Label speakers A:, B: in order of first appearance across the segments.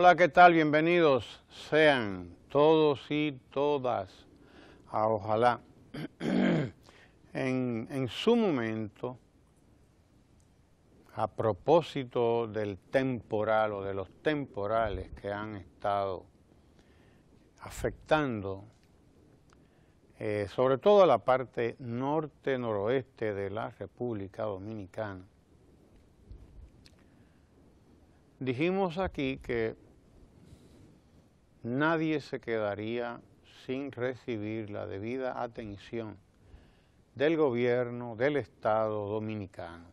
A: Hola, ¿qué tal? Bienvenidos sean todos y todas a Ojalá. en, su momento, a propósito del temporal o de los temporales que han estado afectando eh, sobre todo a la parte norte-noroeste de la República Dominicana. Dijimos aquí que nadie se quedaría sin recibir la debida atención del gobierno del Estado dominicano.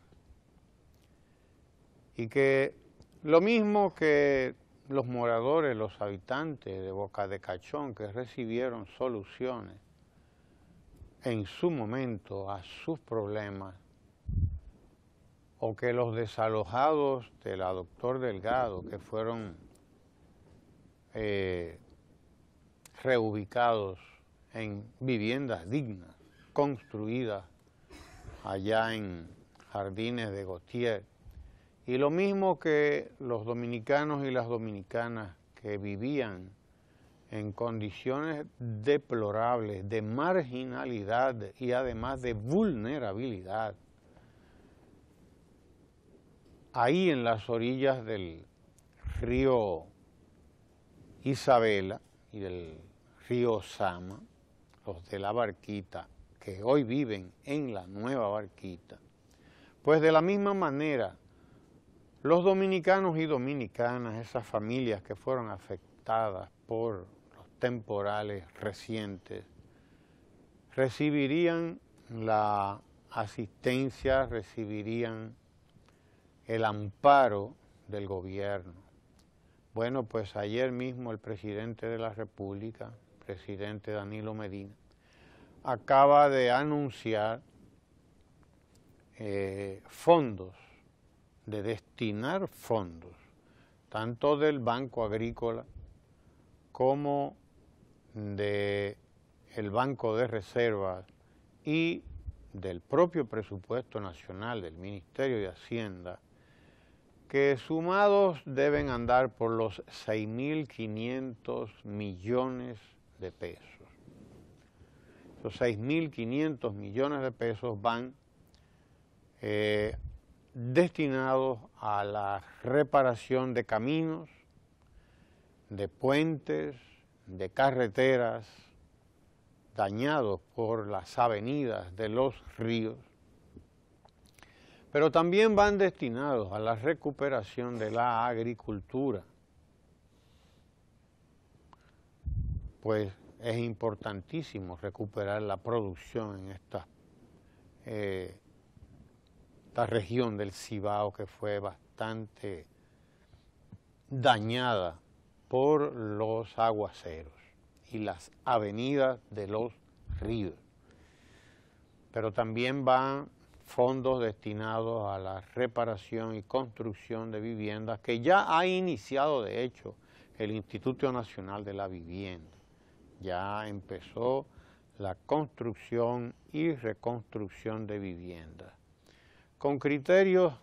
A: Y que lo mismo que los moradores, los habitantes de Boca de Cachón que recibieron soluciones en su momento a sus problemas, o que los desalojados de la doctor Delgado que fueron eh, reubicados en viviendas dignas, construidas allá en jardines de Gautier. Y lo mismo que los dominicanos y las dominicanas que vivían en condiciones deplorables, de marginalidad y además de vulnerabilidad, ahí en las orillas del río Isabela y del río Sama, los de la barquita, que hoy viven en la nueva barquita, pues de la misma manera, los dominicanos y dominicanas, esas familias que fueron afectadas por los temporales recientes, recibirían la asistencia, recibirían el amparo del gobierno bueno, pues ayer mismo el presidente de la República, presidente Danilo Medina, acaba de anunciar eh, fondos, de destinar fondos, tanto del Banco Agrícola como del Banco de Reservas y del propio presupuesto nacional del Ministerio de Hacienda que sumados deben andar por los 6.500 millones de pesos. Los 6.500 millones de pesos van eh, destinados a la reparación de caminos, de puentes, de carreteras dañados por las avenidas de los ríos, pero también van destinados a la recuperación de la agricultura. Pues es importantísimo recuperar la producción en eh, esta, región del Cibao que fue bastante dañada por los aguaceros y las avenidas de los ríos. Pero también van fondos destinados a la reparación y construcción de viviendas, que ya ha iniciado, de hecho, el Instituto Nacional de la Vivienda. Ya empezó la construcción y reconstrucción de viviendas, con criterios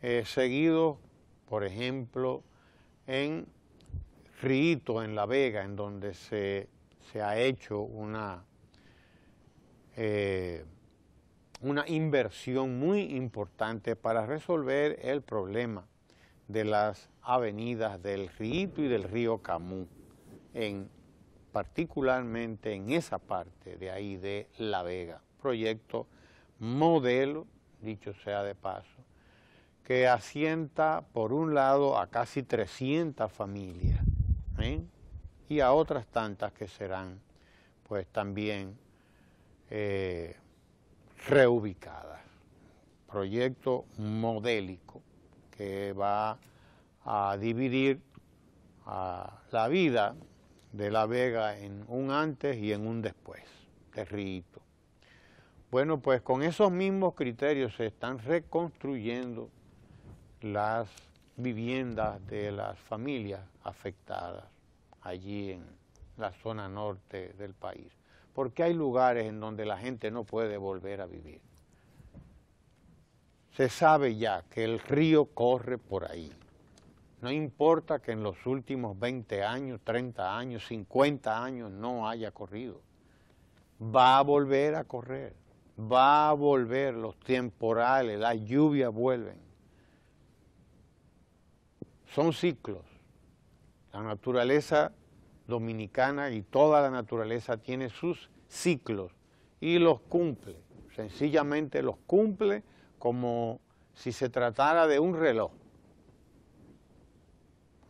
A: eh, seguidos, por ejemplo, en Rito, en La Vega, en donde se, ha hecho una... Eh, una inversión muy importante para resolver el problema de las avenidas del Rito y del río Camú, en, particularmente en esa parte de ahí de La Vega. Proyecto modelo, dicho sea de paso, que asienta por un lado a casi 300 familias ¿eh? y a otras tantas que serán pues también eh, Reubicadas, Proyecto modélico que va a dividir la vida de La Vega en un antes y en un después, territo. Bueno, pues con esos mismos criterios se están reconstruyendo las viviendas de las familias afectadas allí en la zona norte del país porque hay lugares en donde la gente no puede volver a vivir. Se sabe ya que el río corre por ahí. No importa que en los últimos 20 años, 30 años, 50 años no haya corrido. Va a volver a correr, va a volver los temporales, las lluvias vuelven. Son ciclos. La naturaleza dominicana y toda la naturaleza tiene sus ciclos y los cumple, sencillamente los cumple como si se tratara de un reloj.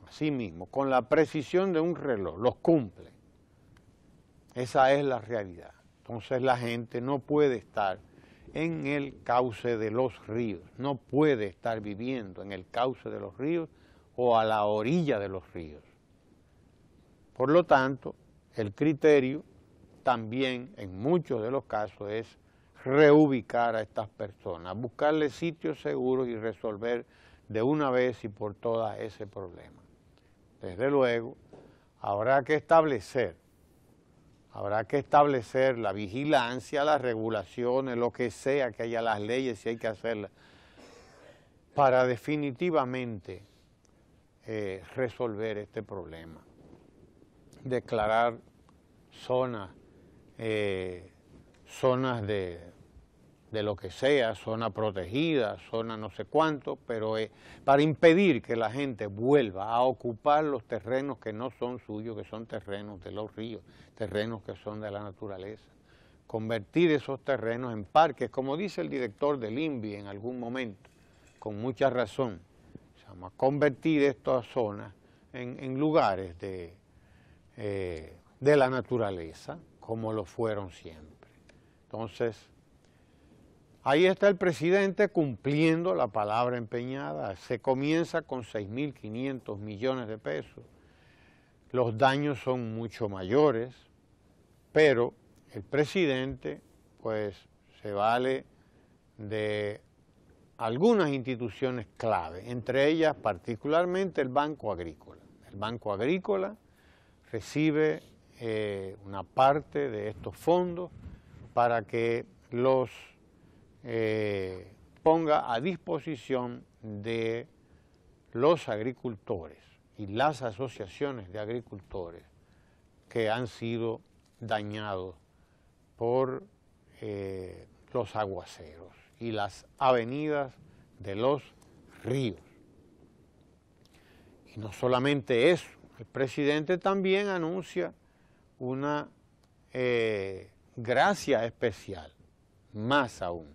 A: Así mismo, con la precisión de un reloj, los cumple. Esa es la realidad. Entonces la gente no puede estar en el cauce de los ríos, no puede estar viviendo en el cauce de los ríos o a la orilla de los ríos. Por lo tanto, el criterio también en muchos de los casos es reubicar a estas personas, buscarles sitios seguros y resolver de una vez y por todas ese problema. Desde luego, habrá que establecer, habrá que establecer la vigilancia, las regulaciones, lo que sea que haya, las leyes si hay que hacerlas, para definitivamente eh, resolver este problema declarar eh, zonas, zonas de, lo que sea, zona protegida, zona no sé cuánto, pero eh, para impedir que la gente vuelva a ocupar los terrenos que no son suyos, que son terrenos de los ríos, terrenos que son de la naturaleza. Convertir esos terrenos en parques, como dice el director del INVI en algún momento, con mucha razón, convertir estas zonas en lugares de, eh, de la naturaleza, como lo fueron siempre. Entonces, ahí está el presidente cumpliendo la palabra empeñada. Se comienza con 6.500 millones de pesos. Los daños son mucho mayores, pero el presidente pues se vale de algunas instituciones clave, entre ellas particularmente el Banco Agrícola. El Banco Agrícola recibe eh, una parte de estos fondos para que los eh, ponga a disposición de los agricultores y las asociaciones de agricultores que han sido dañados por eh, los aguaceros y las avenidas de los ríos. Y no solamente eso, el presidente también anuncia una eh, gracia especial, más aún.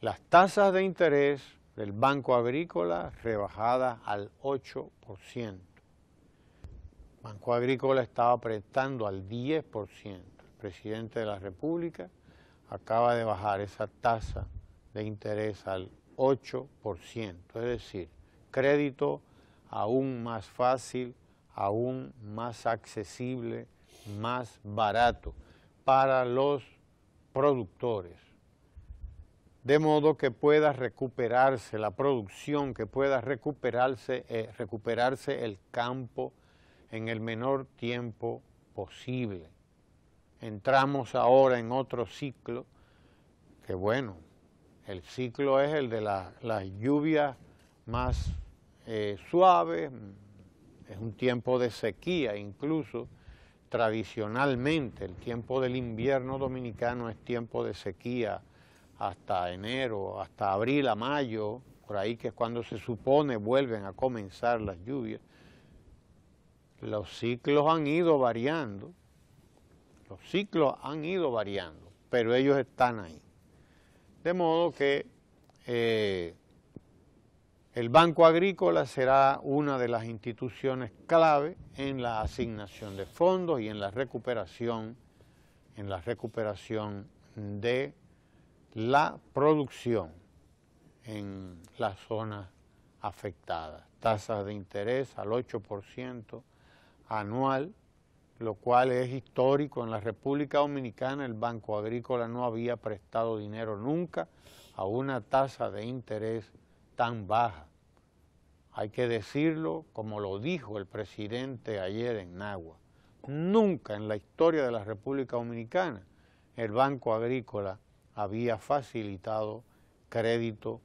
A: Las tasas de interés del Banco Agrícola rebajadas al 8%. El Banco Agrícola estaba prestando al 10%. El presidente de la República acaba de bajar esa tasa de interés al 8%, es decir, crédito aún más fácil, aún más accesible, más barato para los productores. De modo que pueda recuperarse la producción, que pueda recuperarse, eh, recuperarse el campo en el menor tiempo posible. Entramos ahora en otro ciclo, que bueno, el ciclo es el de la, las lluvias más eh, suave, mm, es un tiempo de sequía incluso. Tradicionalmente el tiempo del invierno dominicano es tiempo de sequía hasta enero, hasta abril a mayo, por ahí que es cuando se supone vuelven a comenzar las lluvias. Los ciclos han ido variando, los ciclos han ido variando, pero ellos están ahí. De modo que eh, el Banco Agrícola será una de las instituciones clave en la asignación de fondos y en la recuperación, en la recuperación de la producción en las zonas afectadas. Tasas de interés al 8% anual, lo cual es histórico. En la República Dominicana el Banco Agrícola no había prestado dinero nunca a una tasa de interés tan baja. Hay que decirlo como lo dijo el presidente ayer en Nagua. Nunca en la historia de la República Dominicana el Banco Agrícola había facilitado crédito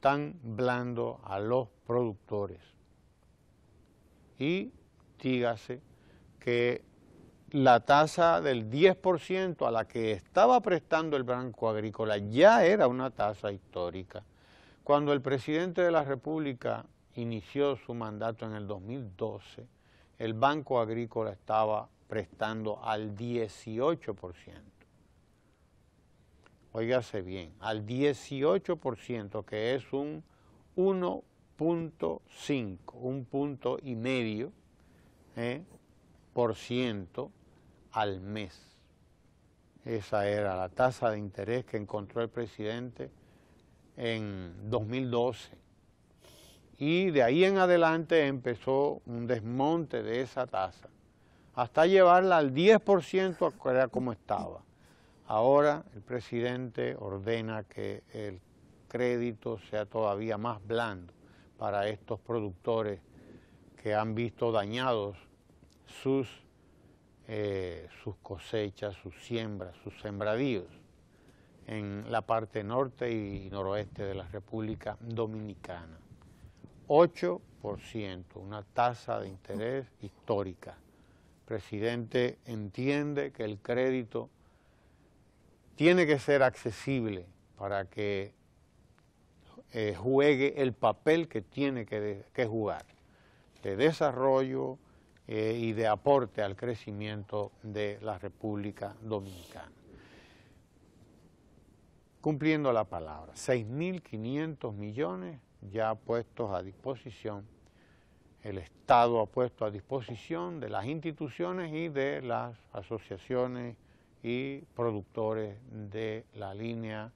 A: tan blando a los productores. Y dígase que la tasa del 10% a la que estaba prestando el Banco Agrícola ya era una tasa histórica cuando el presidente de la República inició su mandato en el 2012, el Banco Agrícola estaba prestando al 18%. Óigase bien, al 18%, que es un 1.5, un punto y medio eh, por ciento al mes. Esa era la tasa de interés que encontró el presidente en 2012. Y de ahí en adelante empezó un desmonte de esa tasa, hasta llevarla al 10% como estaba. Ahora el presidente ordena que el crédito sea todavía más blando para estos productores que han visto dañados sus, eh, sus cosechas, sus siembras, sus sembradíos en la parte norte y noroeste de la República Dominicana. 8%, una tasa de interés histórica. El presidente entiende que el crédito tiene que ser accesible para que eh, juegue el papel que tiene que, jugar, de desarrollo eh, y de aporte al crecimiento de la República Dominicana cumpliendo la palabra. 6.500 millones ya puestos a disposición, el Estado ha puesto a disposición de las instituciones y de las asociaciones y productores de la línea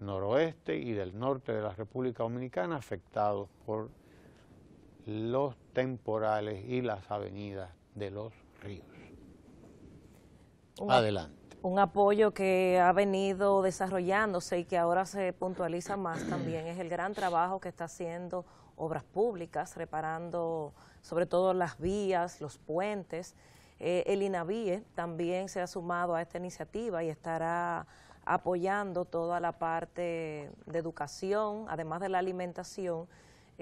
A: noroeste y del norte de la República Dominicana afectados por los temporales y las avenidas de los ríos. Adelante
B: un apoyo que ha venido desarrollándose y que ahora se puntualiza más también es el gran trabajo que está haciendo Obras Públicas, reparando sobre todo las vías, los puentes. Eh, el INAVIE también se ha sumado a esta iniciativa y estará apoyando toda la parte de educación, además de la alimentación,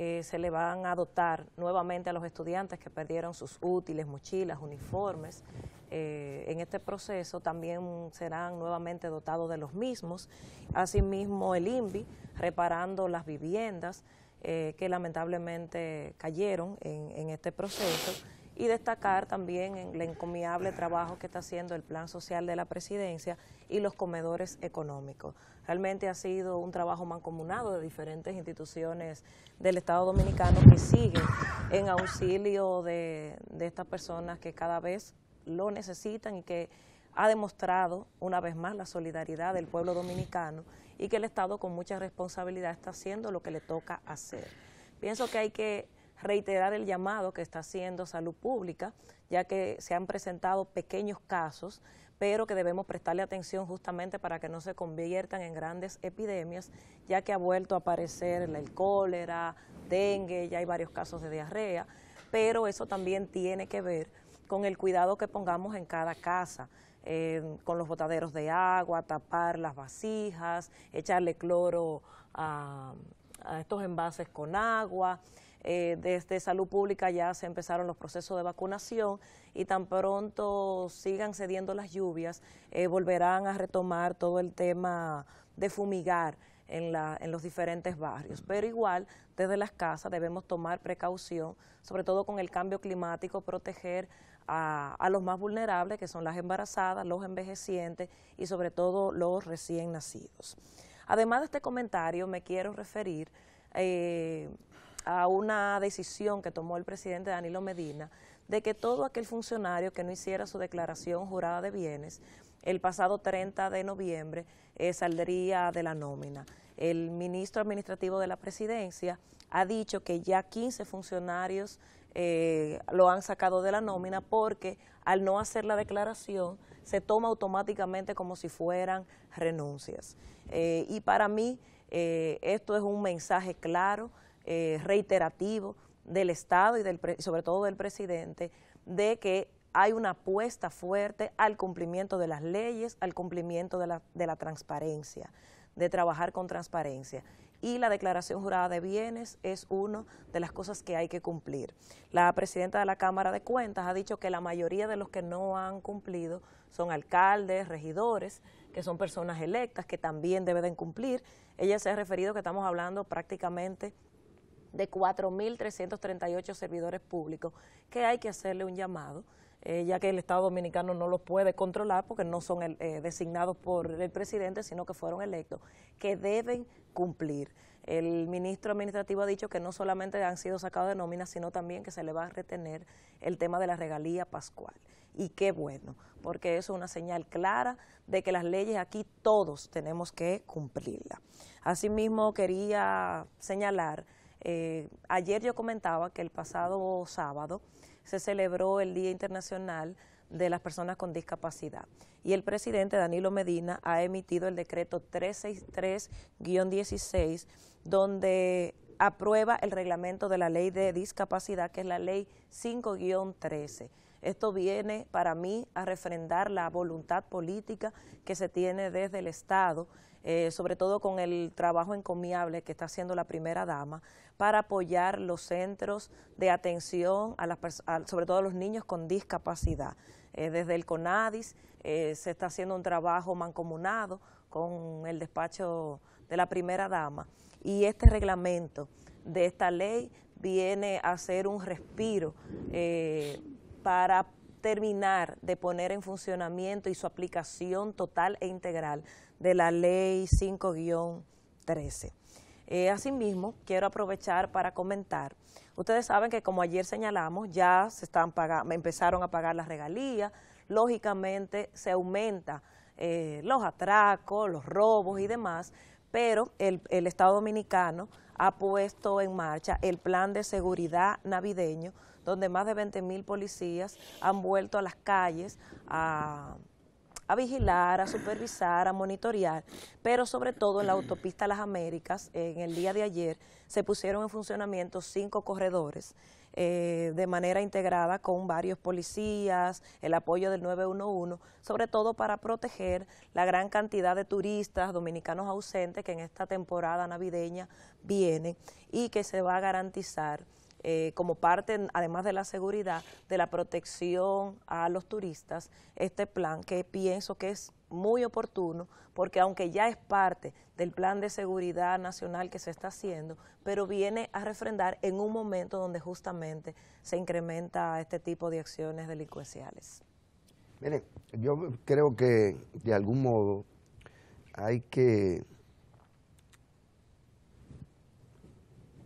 B: eh, se le van a dotar nuevamente a los estudiantes que perdieron sus útiles, mochilas, uniformes. Eh, en este proceso también serán nuevamente dotados de los mismos. Asimismo, el INVI reparando las viviendas eh, que lamentablemente cayeron en este proceso y destacar también el encomiable trabajo que está haciendo el Plan Social de la Presidencia y los comedores económicos. Realmente ha sido un trabajo mancomunado de diferentes instituciones del Estado Dominicano que sigue en auxilio de, de estas personas que cada vez lo necesitan y que ha demostrado una vez más la solidaridad del pueblo dominicano y que el Estado con mucha responsabilidad está haciendo lo que le toca hacer. Pienso que hay que reiterar el llamado que está haciendo Salud Pública, ya que se han presentado pequeños casos, pero que debemos prestarle atención justamente para que no se conviertan en grandes epidemias, ya que ha vuelto a aparecer el cólera, dengue, ya hay varios casos de diarrea, pero eso también tiene que ver con el cuidado que pongamos en cada casa. con los botaderos de agua, tapar las vasijas, echarle cloro a, a estos envases con agua. Eh, desde salud pública ya se empezaron los procesos de vacunación y tan pronto sigan cediendo las lluvias, eh, volverán a retomar todo el tema de fumigar en, la, en los diferentes barrios. Pero igual, desde las casas debemos tomar precaución, sobre todo con el cambio climático, proteger a, los más vulnerables, que son las embarazadas, los envejecientes y sobre todo los recién nacidos. Además de este comentario, me quiero referir eh, a una decisión que tomó el presidente Danilo Medina de que todo aquel funcionario que no hiciera su declaración jurada de bienes el pasado 30 de noviembre eh, saldría de la nómina. El ministro administrativo de la presidencia ha dicho que ya 15 funcionarios eh, lo han sacado de la nómina porque al no hacer la declaración se toma automáticamente como si fueran renuncias. Eh, y para mí esto es un mensaje claro eh, reiterativo del Estado y del sobre todo del presidente de que hay una apuesta fuerte al cumplimiento de las leyes, al cumplimiento de la, de la transparencia, de trabajar con transparencia y la declaración jurada de bienes es una de las cosas que hay que cumplir. La presidenta de la Cámara de Cuentas ha dicho que la mayoría de los que no han cumplido son alcaldes, regidores, que son personas electas que también deben cumplir. Ella se ha referido que estamos hablando prácticamente de 4.338 servidores públicos, que hay que hacerle un llamado, eh, ya que el Estado Dominicano no los puede controlar porque no son eh, designados por el presidente, sino que fueron electos, que deben cumplir. El ministro administrativo ha dicho que no solamente han sido sacados de nómina, sino también que se le va a retener el tema de la regalía pascual. Y qué bueno, porque eso es una señal clara de que las leyes aquí todos tenemos que cumplirlas. Asimismo, quería señalar eh, ayer yo comentaba que el pasado sábado se celebró el Día Internacional de las Personas con Discapacidad y el presidente Danilo Medina ha emitido el decreto 363-16 donde aprueba el reglamento de la ley de discapacidad, que es la ley 5-13. Esto viene para mí a refrendar la voluntad política que se tiene desde el Estado eh, sobre todo con el trabajo encomiable que está haciendo la primera dama, para apoyar los centros de atención, a las sobre todo a los niños con discapacidad. Eh, desde el CONADIS eh, se está haciendo un trabajo mancomunado con el despacho de la primera dama y este reglamento de esta ley viene a ser un respiro para terminar de poner en funcionamiento y su aplicación total e integral de la ley 5-13. Eh, asimismo, quiero aprovechar para comentar, ustedes saben que como ayer señalamos, ya se están pagando, empezaron a pagar las regalías, lógicamente se aumenta eh, los atracos, los robos y demás, pero el, el Estado Dominicano ha puesto en marcha el plan de seguridad navideño, donde más de 20 mil policías han vuelto a las calles a a vigilar, a supervisar, a monitorear, pero sobre todo en la autopista Las Américas, en el día de ayer, se pusieron en funcionamiento cinco corredores eh, de manera integrada con varios policías, el apoyo del 911, sobre todo para proteger la gran cantidad de turistas dominicanos ausentes que en esta temporada navideña vienen y que se va a garantizar eh, como parte, además de la seguridad, de la protección a los turistas, este plan que pienso que es muy oportuno, porque aunque ya es parte del plan de seguridad nacional que se está haciendo, pero viene a refrendar en un momento donde justamente se incrementa este tipo de acciones delincuenciales.
C: Mire, yo creo que de algún modo hay que...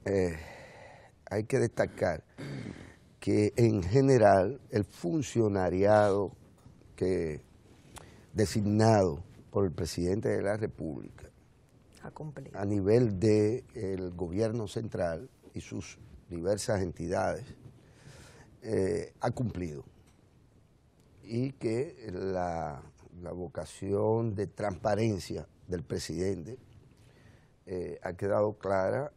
C: Eh, hay que destacar que en general el funcionariado que designado por el presidente de la República a, nivel del gobierno central y sus diversas entidades eh, ha cumplido y que la, vocación de transparencia del presidente eh, ha quedado clara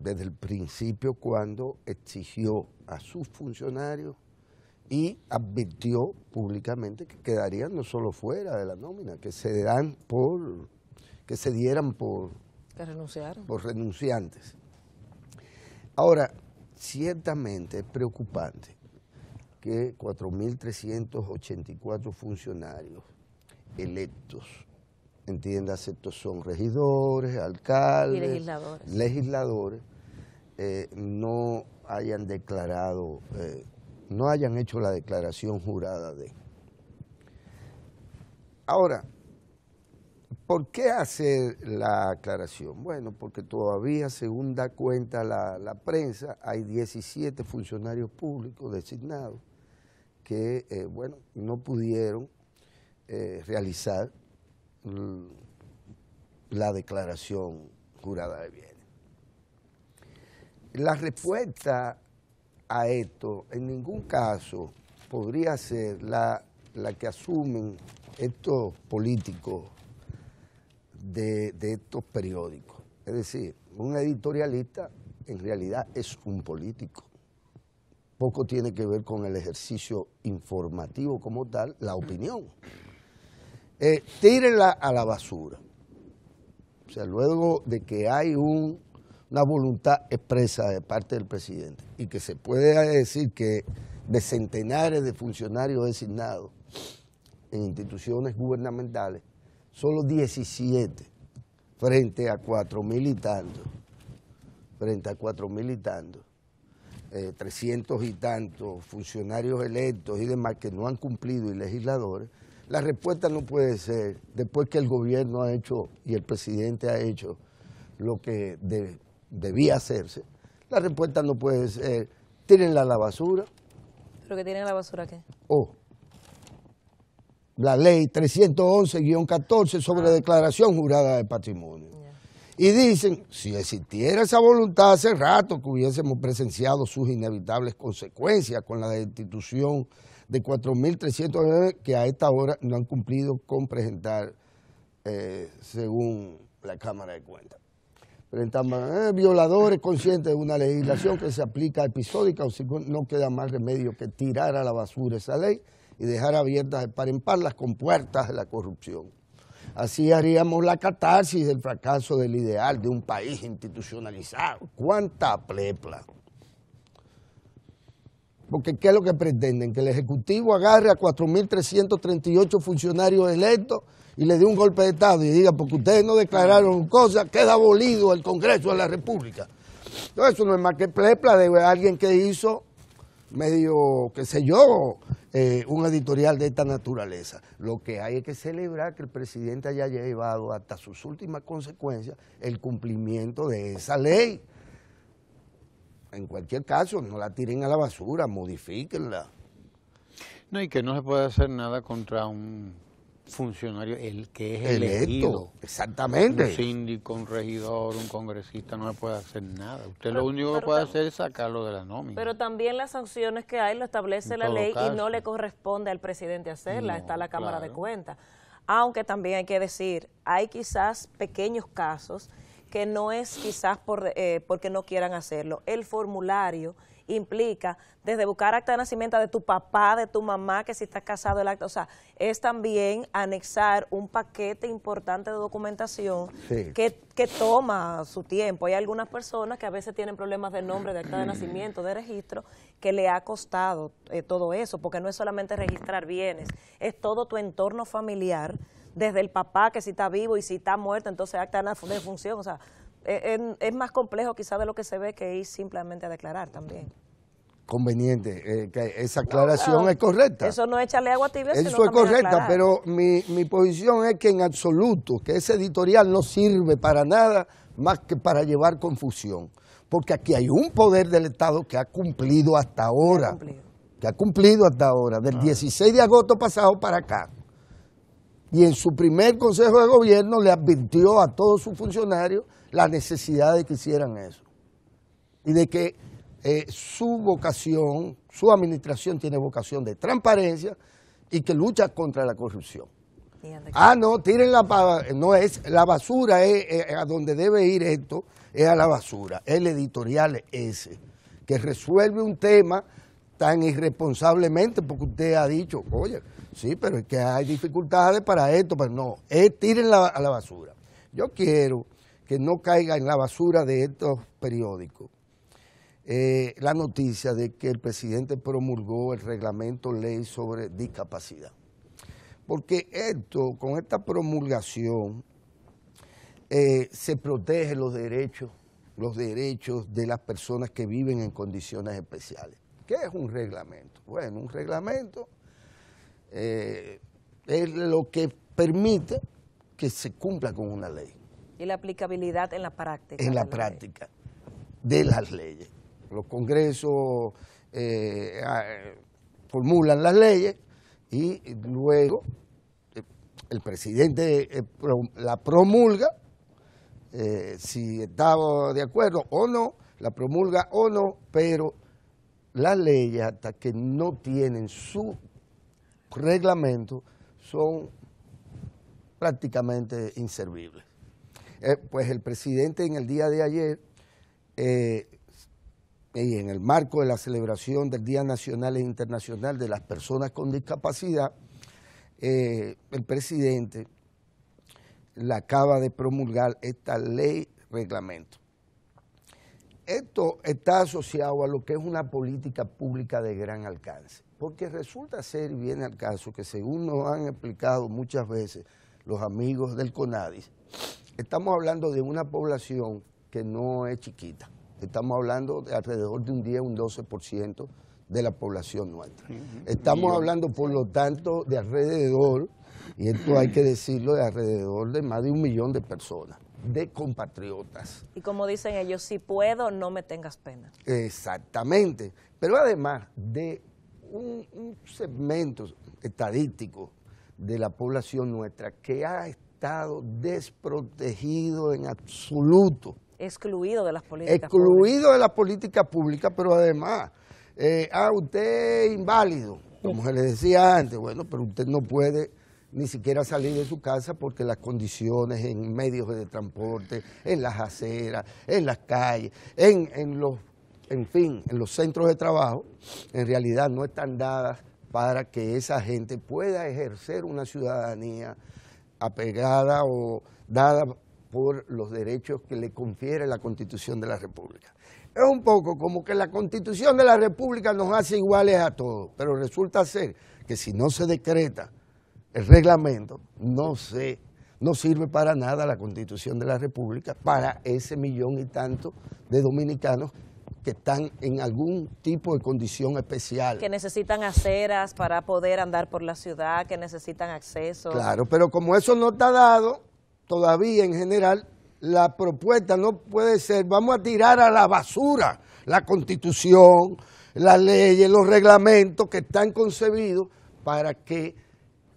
C: desde el principio cuando exigió a sus funcionarios y advirtió públicamente que quedarían no solo fuera de la nómina, que se dan por que se dieran por
B: que renunciaron. por
C: renunciantes. Ahora, ciertamente es preocupante que 4.384 funcionarios electos, entiéndase, estos son regidores, alcaldes, legisladores, eh, no hayan declarado, eh, no hayan hecho la declaración jurada de. Ahora, ¿por qué hacer la aclaración? Bueno, porque todavía, según da cuenta la, prensa, hay 17 funcionarios públicos designados que, eh, bueno, no pudieron realizar mm, la declaración jurada de bien. La respuesta a esto en ningún caso podría ser la, que asumen estos políticos de, estos periódicos. Es decir, un editorialista en realidad es un político. Poco tiene que ver con el ejercicio informativo como tal, la opinión. Eh, tírenla a la basura. O sea, luego de que hay un una voluntad expresa de parte del presidente y que se puede decir que de centenares de funcionarios designados en instituciones gubernamentales, solo 17 frente a 4 mil y tantos, frente a 4 mil y tantos, 300 eh, y tantos funcionarios electos y demás que no han cumplido y legisladores, la respuesta no puede ser, después que el gobierno ha hecho y el presidente ha hecho lo que debe, debía hacerse, la respuesta no puede ser, tírenla la basura.
B: ¿Pero que tienen la basura qué?
C: Oh, la ley 311-14 sobre ah. declaración jurada de patrimonio. Y dicen, si existiera esa voluntad hace rato que hubiésemos presenciado sus inevitables consecuencias con la destitución de 4.300 que a esta hora no han cumplido con presentar eh, según la Cámara de Cuentas eh, violadores conscientes de una legislación que se aplica episódica, o si no queda más remedio que tirar a la basura esa ley y dejar abiertas par en par las compuertas de la corrupción. Así haríamos la catarsis del fracaso del ideal de un país institucionalizado. ¡Cuánta plepla! Porque ¿qué es lo que pretenden? Que el Ejecutivo agarre a 4.338 funcionarios electos y le dé un golpe de Estado y diga, porque ustedes no declararon cosas, queda abolido el Congreso de la República. Entonces, eso no es más que plepla de alguien que hizo medio, qué sé yo, eh, un editorial de esta naturaleza. Lo que hay es que celebrar que el presidente haya llevado hasta sus últimas consecuencias el cumplimiento de esa ley en cualquier caso, no la tiren a la basura, modifíquenla.
A: No, y que no se puede hacer nada contra un funcionario el que es Electo, elegido. Exactamente. Un síndico, un regidor, un congresista, no le puede hacer nada. Usted lo único que puede hacer es sacarlo de la nómina.
B: Pero también las sanciones que hay lo establece la ley y no le corresponde al presidente hacerla, está la Cámara de Cuentas. Aunque también hay que decir, hay quizás pequeños casos que no es quizás por, eh, porque no quieran hacerlo. El formulario implica desde buscar acta de nacimiento de tu papá, de tu mamá, que si estás casado, el acta, o sea, es también anexar un paquete importante de documentación que, toma su tiempo. Hay algunas personas que a veces tienen problemas de nombre, de acta de mm. nacimiento, de registro, que le ha costado eh, todo eso, porque no es solamente registrar bienes, es todo tu entorno familiar, desde el papá, que si está vivo y si está muerto, entonces acta de función. O sea, e, es, más complejo quizás de lo que se ve que ir simplemente a declarar también
C: conveniente, eh, que esa aclaración es correcta. Eso
B: no es echarle agua tibia, Eso es correcta,
C: pero mi, mi posición es que en absoluto, que ese editorial no sirve para nada más que para llevar confusión, porque aquí hay un poder del Estado que ha cumplido hasta ahora, que ha cumplido hasta ahora, del 16 ah. de agosto pasado para acá y en su primer consejo de gobierno le advirtió a todos sus funcionarios la necesidad de que hicieran eso y de que eh, su vocación, su administración tiene vocación de transparencia y que lucha contra la corrupción. Ah, no, tiren la no es la basura es, a donde debe ir esto, es a la basura. El editorial ese que resuelve un tema tan irresponsablemente porque usted ha dicho, "Oye, Sí, pero es que hay dificultades para esto, pero no, es tiren a la basura. Yo quiero que no caiga en la basura de estos periódicos eh, la noticia de que el presidente promulgó el reglamento ley sobre discapacidad. Porque esto, con esta promulgación, eh, se protege los derechos, los derechos de las personas que viven en condiciones especiales. ¿Qué es un reglamento? Bueno, un reglamento eh, es lo que permite que se cumpla con una ley.
B: Y la aplicabilidad en la práctica. En la,
C: práctica de las leyes. Los congresos eh, ah, formulan las leyes y luego eh, el presidente la promulga, si estaba de acuerdo o no, la promulga o no, pero las leyes hasta que no tienen su reglamentos son prácticamente inservibles. Eh, pues el presidente en el día de ayer, eh, y en el marco de la celebración del Día Nacional e Internacional de las Personas con Discapacidad, eh, el presidente la acaba de promulgar esta ley reglamento. Esto está asociado a lo que es una política pública de gran alcance. Porque resulta ser, bien al caso, que según nos han explicado muchas veces los amigos del CONADIS, estamos hablando de una población que no es chiquita. Estamos hablando de alrededor de un 10, un 12% de la población nuestra. Estamos hablando, por lo tanto, de alrededor, y esto hay que decirlo, de alrededor de más de un millón de personas, de compatriotas. Y como
B: dicen ellos, si puedo, no me tengas pena.
C: Exactamente. Pero además de un, segmento estadístico de la población nuestra que ha estado desprotegido en absoluto. Excluido
B: de las políticas Excluido públicas.
C: de las políticas públicas, pero además, eh, a ah, usted inválido, como se le decía antes, bueno, pero usted no puede ni siquiera salir de su casa porque las condiciones en medios de transporte, en las aceras, en las calles, en, en los en fin, en los centros de trabajo, en realidad no están dadas para que esa gente pueda ejercer una ciudadanía apegada o dada por los derechos que le confiere la Constitución de la República. Es un poco como que la Constitución de la República nos hace iguales a todos, pero resulta ser que si no se decreta el reglamento, no no sirve para nada la Constitución de la República para ese millón y tanto de dominicanos que están en algún tipo de condición especial. Que
B: necesitan aceras para poder andar por la ciudad, que necesitan acceso. Claro,
C: pero como eso no está dado, todavía en general, la propuesta no puede ser, vamos a tirar a la basura la constitución, las leyes, los reglamentos que están concebidos para que eh,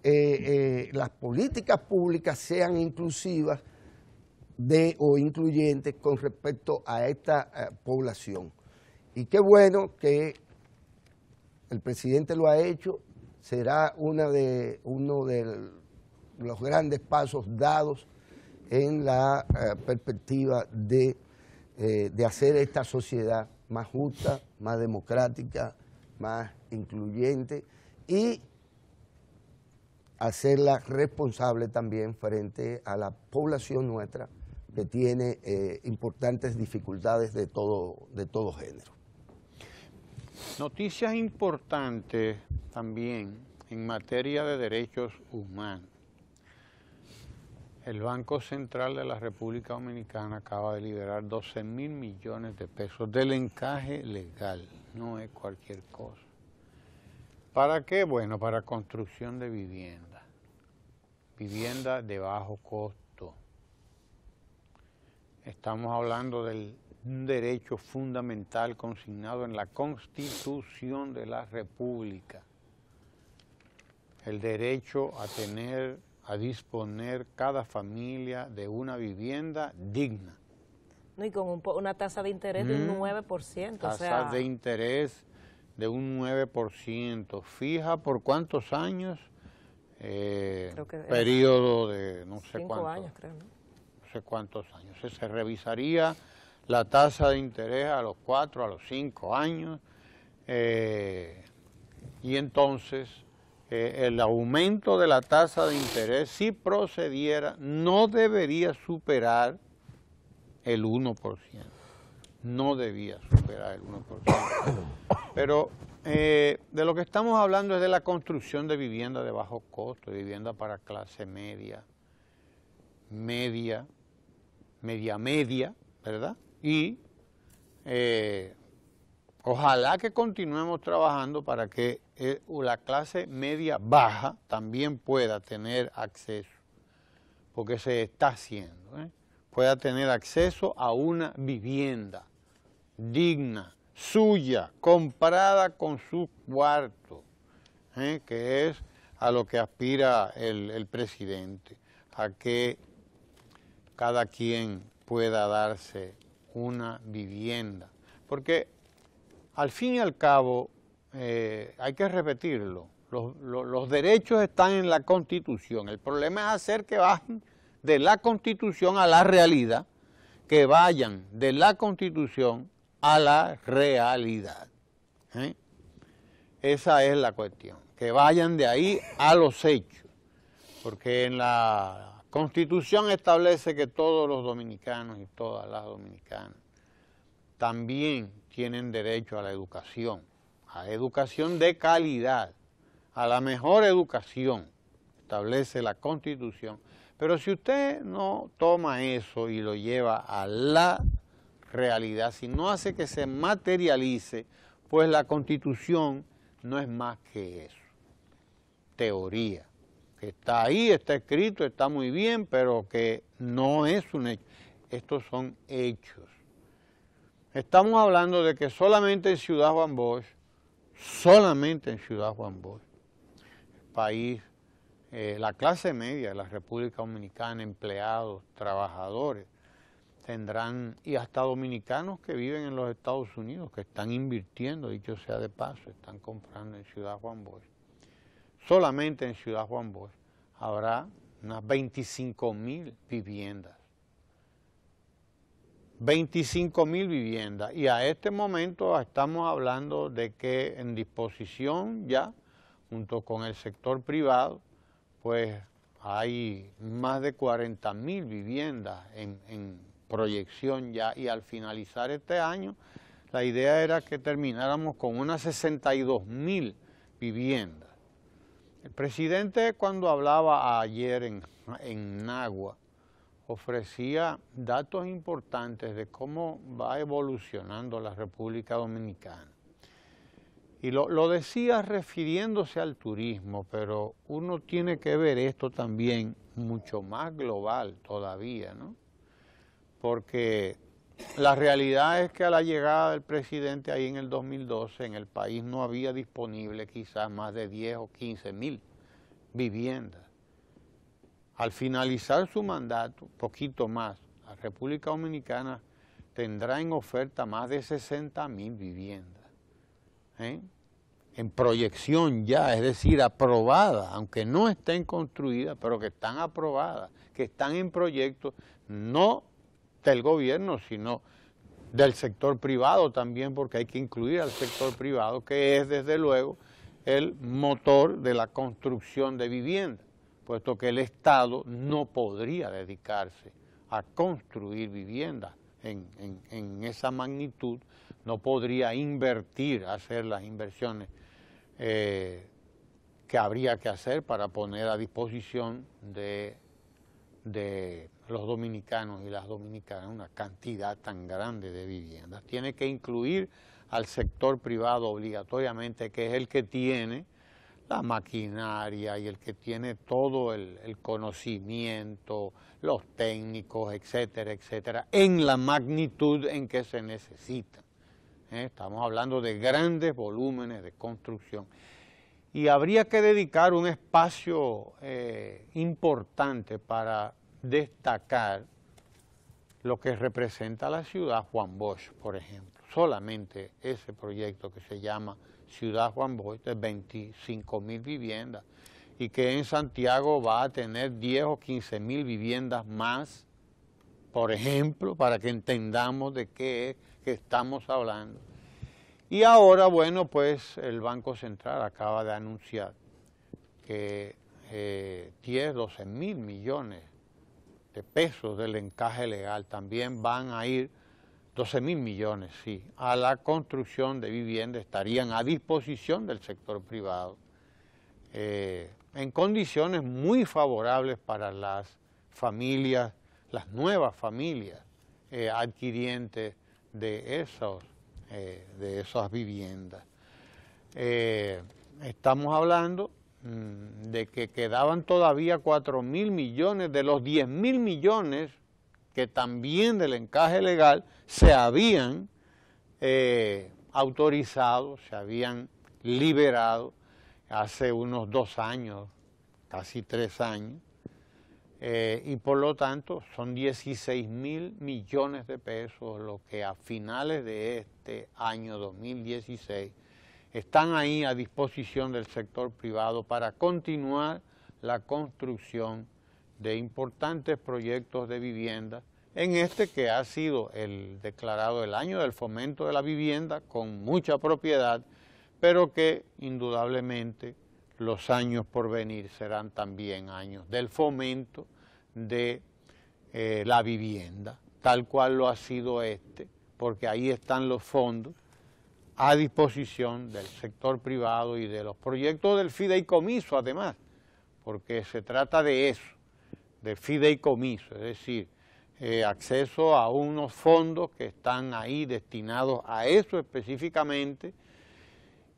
C: eh, las políticas públicas sean inclusivas de o incluyente con respecto a esta eh, población. Y qué bueno que el presidente lo ha hecho, será una de, uno de los grandes pasos dados en la eh, perspectiva eh, de hacer esta sociedad más justa, más democrática, más incluyente y hacerla responsable también frente a la población nuestra que tiene eh, importantes
A: dificultades
C: de todo, de todo género.
A: Noticias importantes también en materia de derechos humanos. El Banco Central de la República Dominicana acaba de liberar 12 mil millones de pesos del encaje legal, no es cualquier cosa. ¿Para qué? Bueno, para construcción de vivienda, vivienda de bajo costo Estamos hablando del derecho fundamental consignado en la Constitución de la República, el derecho a tener, a disponer cada familia de una vivienda digna.
B: y con una tasa de interés de un 9%. Mm. Tasa de
A: interés de un 9%. Fija por cuántos años, eh, periodo de no sé Cinco años, creo, cuántos años. Se revisaría la tasa de interés a los cuatro, a los cinco años, eh, y entonces eh, el aumento de la tasa de interés, si procediera, no debería superar el 1%. No debía superar el 1%. Pero eh, de lo que estamos hablando es de la construcción de vivienda de bajo costo, vivienda para clase media, media, media-media, ¿verdad? Y eh, ojalá que continuemos trabajando para que eh, la clase media-baja también pueda tener acceso, porque se está haciendo, ¿eh? pueda tener acceso a una vivienda digna, suya, comprada con su cuarto, que es a lo que aspira el presidente, a que cada quien pueda darse una vivienda. Porque al fin y al cabo, eh, hay que repetirlo, los, derechos están en la Constitución. El problema es hacer que bajen de la Constitución a la realidad, que vayan de la Constitución a la realidad. ¿eh? Esa es la cuestión, que vayan de ahí a los hechos, porque en la Constitución establece que todos los dominicanos y todas las dominicanas también tienen derecho a la educación, a educación de calidad, a la mejor educación, establece la Constitución. Pero si usted no toma eso y lo lleva a la realidad, si no hace que se materialice, pues la Constitución no es más que eso, teoría está ahí, está escrito, está muy bien, pero que no es un hecho. Estos son hechos. Estamos hablando de que solamente en Ciudad Juan Bosch, solamente en Ciudad Juan Bosch, país, eh, la clase media la República Dominicana, empleados, trabajadores, tendrán, y hasta dominicanos que viven en los Estados Unidos, que están invirtiendo, dicho sea de paso, están comprando en Ciudad Juan Bosch solamente en Ciudad Juan Bosch habrá unas 25 mil viviendas. 25 mil viviendas y a este momento estamos hablando de que en disposición ya, junto con el sector privado, pues hay más de 40.000 mil viviendas en, en, proyección ya y al finalizar este año la idea era que termináramos con unas 62 mil viviendas. El presidente cuando hablaba ayer en, Nagua ofrecía datos importantes de cómo va evolucionando la República Dominicana. Y lo, lo, decía refiriéndose al turismo, pero uno tiene que ver esto también mucho más global todavía, ¿no? Porque la realidad es que a la llegada del presidente ahí en el 2012 en el país no había disponible quizás más de 10 o 15 mil viviendas. Al finalizar su mandato, poquito más, la República Dominicana tendrá en oferta más de 60 mil viviendas. ¿eh? En proyección ya, es decir, aprobadas, aunque no estén construidas, pero que están aprobadas, que están en proyecto, no del gobierno, sino del sector privado también, porque hay que incluir al sector privado, que es desde luego el motor de la construcción de vivienda, puesto que el Estado no podría dedicarse a construir vivienda en, esa magnitud, no podría invertir, hacer las inversiones eh, que habría que hacer para poner a disposición de de los dominicanos y las dominicanas, una cantidad tan grande de viviendas. Tiene que incluir al sector privado obligatoriamente, que es el que tiene la maquinaria y el que tiene todo el, conocimiento, los técnicos, etcétera, etcétera, en la magnitud en que se necesita. ¿Eh? Estamos hablando de grandes volúmenes de construcción y habría que dedicar un espacio eh, importante para destacar lo que representa la ciudad Juan Bosch, por ejemplo. Solamente ese proyecto que se llama Ciudad Juan Bosch, de 25 mil viviendas, y que en Santiago va a tener 10 o 15 mil viviendas más, por ejemplo, para que entendamos de qué que estamos hablando. Y ahora, bueno, pues el Banco Central acaba de anunciar que 10, eh, 12 mil millones de pesos del encaje legal también van a ir, 12 mil millones, sí, a la construcción de viviendas, estarían a disposición del sector privado, eh, en condiciones muy favorables para las familias, las nuevas familias eh, adquirientes de esos eh, de esas viviendas. Eh, estamos hablando mm, de que quedaban todavía 4 mil millones de los 10 mil millones que también del encaje legal se habían eh, autorizado, se habían liberado hace unos dos años, casi tres años, eh, y por lo tanto son 16 mil millones de pesos lo que a finales de este año 2016 están ahí a disposición del sector privado para continuar la construcción de importantes proyectos de vivienda en este que ha sido el declarado el año del fomento de la vivienda con mucha propiedad, pero que indudablemente los años por venir serán también años del fomento de eh, la vivienda, tal cual lo ha sido este, porque ahí están los fondos a disposición del sector privado y de los proyectos del fideicomiso, además, porque se trata de eso, del fideicomiso, es decir, eh, acceso a unos fondos que están ahí destinados a eso específicamente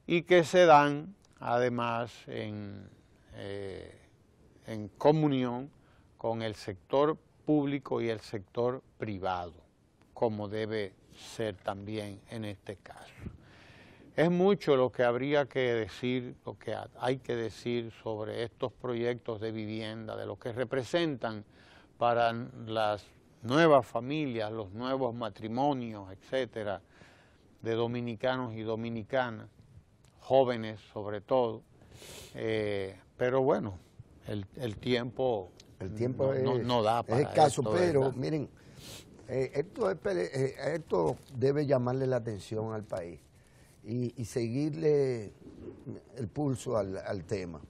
A: y que se dan además en, eh, en comunión con el sector público y el sector privado, como debe ser también en este caso. Es mucho lo que habría que decir, lo que hay que decir sobre estos proyectos de vivienda, de lo que representan para las nuevas familias, los nuevos matrimonios, etcétera, de dominicanos y dominicanas, jóvenes sobre todo. Eh, pero bueno, el tiempo el tiempo no, es, da escaso, pero
C: miren, eh, esto, es, eh, esto debe llamarle la atención al país y, seguirle el pulso al, tema,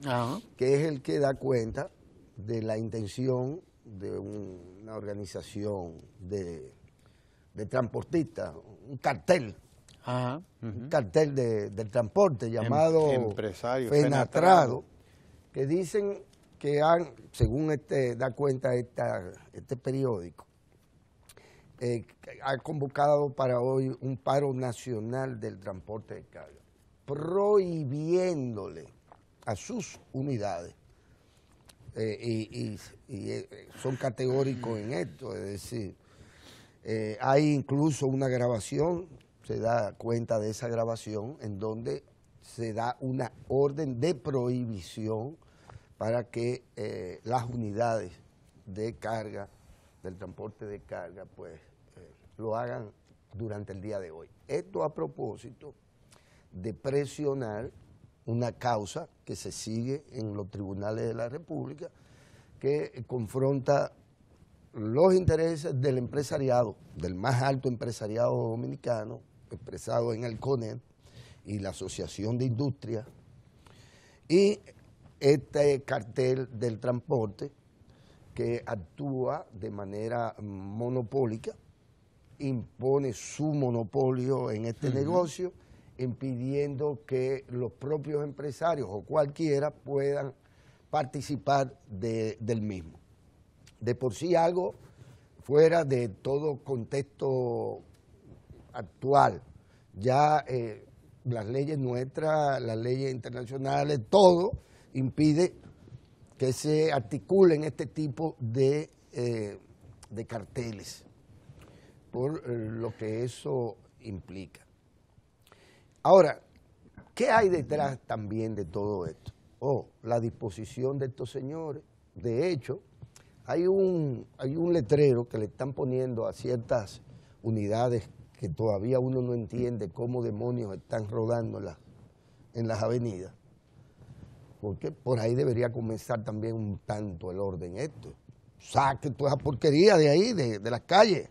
C: que es el que da cuenta de la intención de una organización de, de transportistas, un cartel, un cartel de, del transporte em, llamado
A: empresario Fenatrado,
C: que dicen que han, según este, da cuenta este periódico, eh, ha convocado para hoy un paro nacional del transporte de carga, prohibiéndole a sus unidades, eh, y, eh, son categóricos en esto, es decir, hay incluso una grabación, se da cuenta de esa grabación, en donde se da una orden de prohibición para que eh, las unidades de carga, del transporte de carga, pues eh, lo hagan durante el día de hoy. Esto a propósito de presionar una causa que se sigue en los tribunales de la República, que confronta los intereses del empresariado, del más alto empresariado dominicano, expresado en el CONED y la Asociación de Industria, y este cartel del transporte que actúa de manera monopólica, impone su monopolio en este negocio, impidiendo que los propios empresarios o cualquiera puedan participar del mismo. De por sí algo fuera de todo contexto actual. Ya eh, las leyes nuestras, las leyes internacionales, todo impide que se articulen este tipo de, eh, carteles, por eh, lo que eso implica. Ahora, ¿qué hay detrás también de todo esto? Oh, la disposición de estos señores. De hecho, hay un, hay un letrero que le están poniendo a ciertas unidades que todavía uno no entiende cómo demonios están rodando en las avenidas. Porque por ahí debería comenzar también un tanto el orden esto. Saque toda esa porquería de ahí, de, las calles.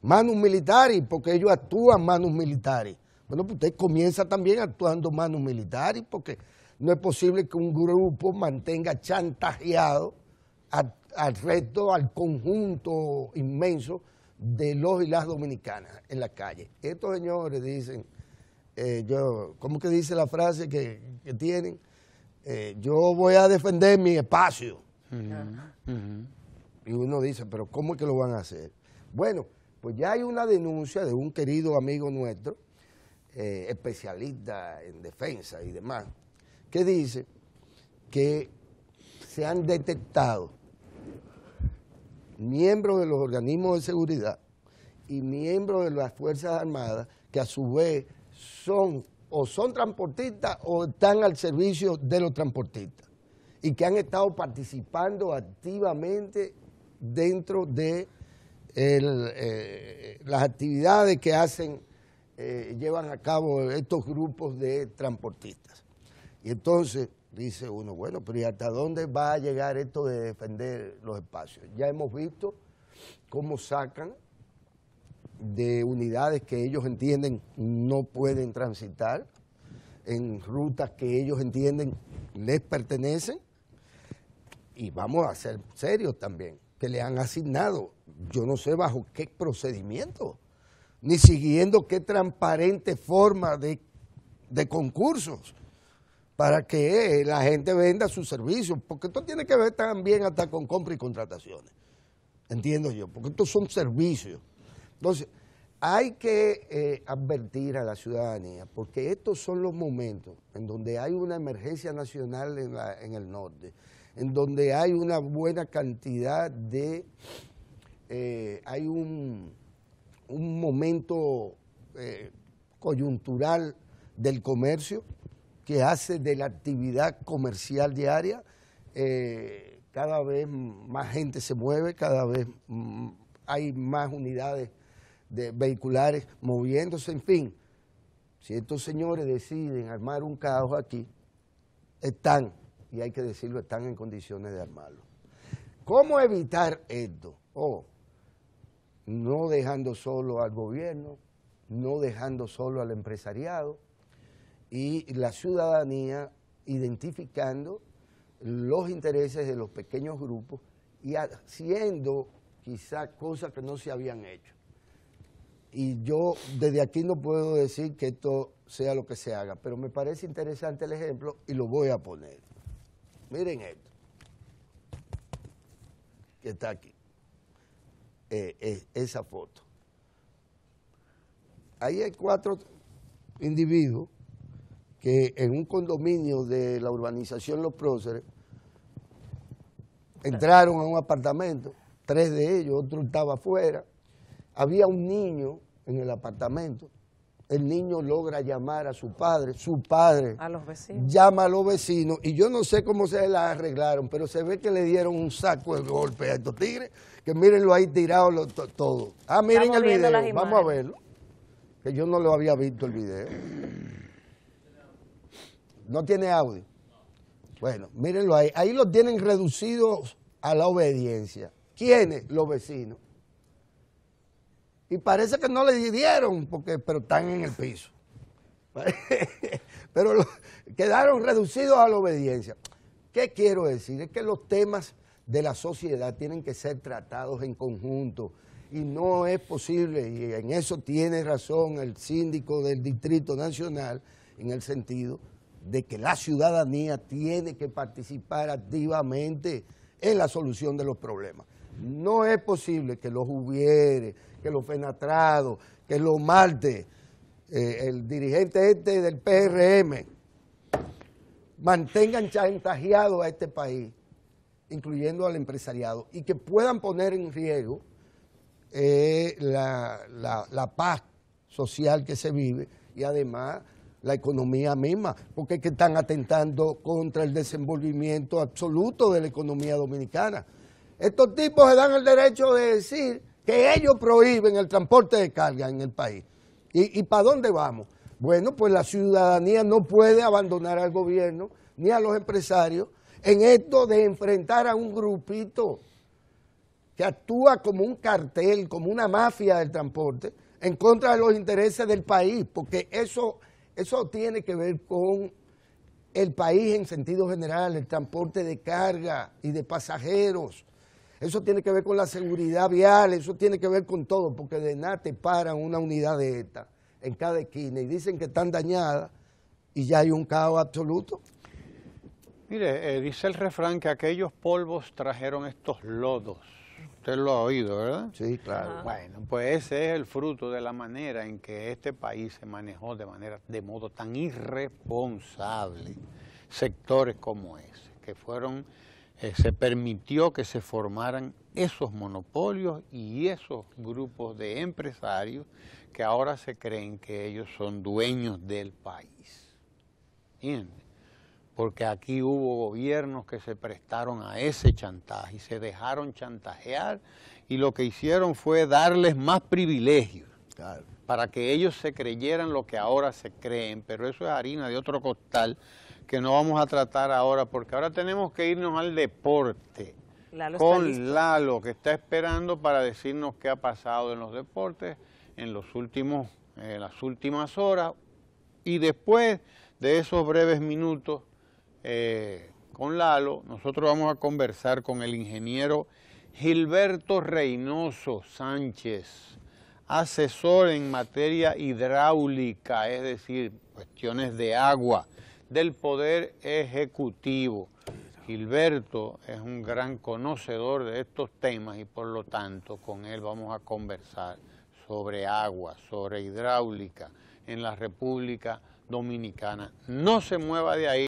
C: Manos militares, porque ellos actúan manos militares. Bueno, pues usted comienza también actuando manos militares, porque no es posible que un grupo mantenga chantajeado al, resto, al conjunto inmenso de los y las dominicanas en la calle. Estos señores dicen, eh, yo, ¿cómo que dice la frase que tienen? Eh, yo voy a defender mi espacio. Y uno dice, pero ¿cómo es que lo van a hacer? Bueno, pues ya hay una denuncia de un querido amigo nuestro, eh, especialista en defensa y demás, que dice que se han detectado miembros de los organismos de seguridad y miembros de las Fuerzas Armadas que a su vez son o son transportistas o están al servicio de los transportistas y que han estado participando activamente dentro de eh, las actividades que hacen, eh, llevan a cabo estos grupos de transportistas. Y entonces dice uno, bueno, pero ¿y hasta dónde va a llegar esto de defender los espacios? Ya hemos visto cómo sacan de unidades que ellos entienden no pueden transitar, en rutas que ellos entienden les pertenecen, y vamos a ser serios también, que le han asignado, yo no sé bajo qué procedimiento, ni siguiendo qué transparente forma de, concursos para que la gente venda sus servicios, porque esto tiene que ver también hasta con compra y contrataciones, entiendo yo, porque estos son servicios. Entonces, hay que eh, advertir a la ciudadanía, porque estos son los momentos en donde hay una emergencia nacional en, el norte, en donde hay una buena cantidad de... Eh, hay un, momento eh, coyuntural del comercio que hace de la actividad comercial diaria cada vez más gente se mueve, cada vez mm, hay más unidades de vehiculares moviéndose, en fin. Si estos señores deciden armar un caos aquí, están, y hay que decirlo, están en condiciones de armarlo. ¿Cómo evitar esto? Oh, no dejando solo al gobierno, no dejando solo al empresariado y la ciudadanía identificando los intereses de los pequeños grupos y haciendo quizás cosas que no se habían hecho y yo desde aquí no puedo decir que esto sea lo que se haga, pero me parece interesante el ejemplo y lo voy a poner. Miren esto, que está aquí, eh, eh, esa foto. Ahí hay cuatro individuos que en un condominio de la urbanización Los Próceres entraron a un apartamento, tres de ellos, otro estaba afuera, había un niño en el apartamento. El niño logra llamar a su padre, su padre. A los Llama a los vecinos y yo no sé cómo se la arreglaron, pero se ve que le dieron un saco de golpe a estos tigres, que mírenlo ahí tirado todo. Ah, miren el video, vamos a verlo, que yo no lo había visto el video. No tiene audio. Bueno, mírenlo ahí. Ahí lo tienen reducidos a la obediencia. ¿Quiénes? Los vecinos y parece que no le dieron, porque, pero están en el piso. pero quedaron reducidos a la obediencia. ¿Qué quiero decir? Es que los temas de la sociedad tienen que ser tratados en conjunto y no es posible, y en eso tiene razón el síndico del Distrito Nacional, en el sentido de que la ciudadanía tiene que participar activamente en la solución de los problemas. No es posible que los Juviere, que los Fenatrados, que los Marte, eh, el dirigente este del PRM, mantengan chantajeados a este país, incluyendo al empresariado, y que puedan poner en riesgo eh, la, la paz social que se vive y además la economía misma, porque que están atentando contra el desenvolvimiento absoluto de la economía dominicana. Estos tipos se dan el derecho de decir que ellos prohíben el transporte de carga en el país. ¿Y, para dónde vamos? Bueno, pues la ciudadanía no puede abandonar al gobierno ni a los empresarios en esto de enfrentar a un grupito que actúa como un cartel, como una mafia del transporte, en contra de los intereses del país, porque eso, eso tiene que ver con el país en sentido general, el transporte de carga y de pasajeros eso tiene que ver con la seguridad vial, eso tiene que ver con todo, porque de nada te paran una unidad de esta en cada esquina y dicen que están dañadas y ya hay un caos absoluto.
A: Mire, eh, dice el refrán que aquellos polvos trajeron estos lodos. Usted lo ha oído, ¿verdad? Sí, claro. Bueno, pues ese es el fruto de la manera en que este país se manejó de manera, de modo tan irresponsable, sectores como ese, que fueron eh, se permitió que se formaran esos monopolios y esos grupos de empresarios que ahora se creen que ellos son dueños del país. ¿Entiendes? Porque aquí hubo gobiernos que se prestaron a ese chantaje y se dejaron chantajear y lo que hicieron fue darles más privilegios para que ellos se creyeran lo que ahora se creen, pero eso es harina de otro costal que no vamos a tratar ahora, porque ahora tenemos que irnos al deporte. con Lalo, que está esperando para decirnos qué ha pasado en los deportes en, los últimos, eh, las últimas horas. Y después de esos breves minutos eh, con Lalo, nosotros vamos a conversar con el ingeniero Gilberto Reynoso Sánchez, asesor en materia hidráulica, es decir, cuestiones de agua del Poder Ejecutivo. Gilberto es un gran conocedor de estos temas y por lo tanto con él vamos a conversar sobre agua, sobre hidráulica en la República Dominicana. No se mueva de ahí.